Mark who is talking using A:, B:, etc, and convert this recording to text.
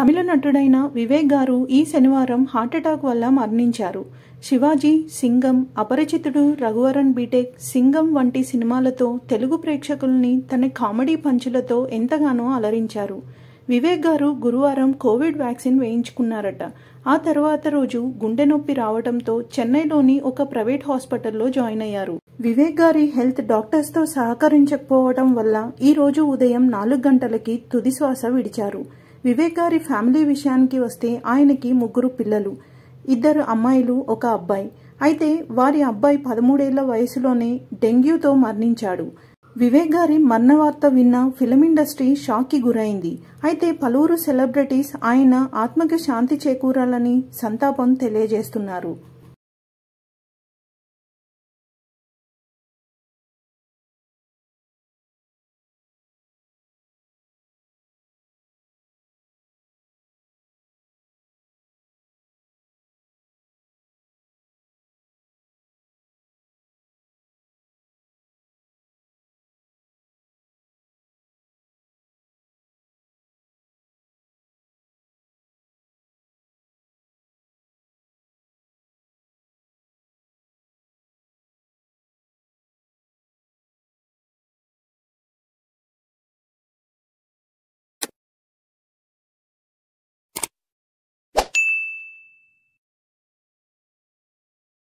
A: తమిళ నటుడైన వివేక్ గారు ఈ శనివారం హార్ట్అటాక్ వల్ల మరణించారు శివాజీ సింగం అపరిచితుడు రఘువరన్ బీటెక్ సింగం వంటి సినిమాలతో తెలుగు ప్రేక్షకుల్ని తన కామెడీ పంచులతో ఎంతగానో అలరించారు వివేక్ గారు గురువారం కోవిడ్ వ్యాక్సిన్ వేయించుకున్నారట ఆ తర్వాత రోజు గుండె నొప్పి రావడంతో చెన్నైలోని ఒక ప్రైవేట్ హాస్పిటల్లో జాయిన్ అయ్యారు వివేక్ గారి హెల్త్ డాక్టర్స్తో సహకరించకపోవడం వల్ల ఈ రోజు ఉదయం నాలుగు గంటలకి తుది శ్వాస విడిచారు వివేక్ గారి ఫ్యామిలీ విషయానికి వస్తే ఆయనకి ముగ్గురు పిల్లలు ఇద్దరు అమ్మాయిలు ఒక అబ్బాయి అయితే వారి అబ్బాయి పదమూడేళ్ల వయసులోనే డెంగ్యూతో మరణించాడు వివేక్ గారి మరణ వార్త విన్న ఫిలిం ఇండస్ట్రీ షాక్కి గురైంది అయితే పలువురు సెలబ్రిటీస్ ఆయన ఆత్మకు శాంతి చేకూరాలని సంతాపం తెలియజేస్తున్నారు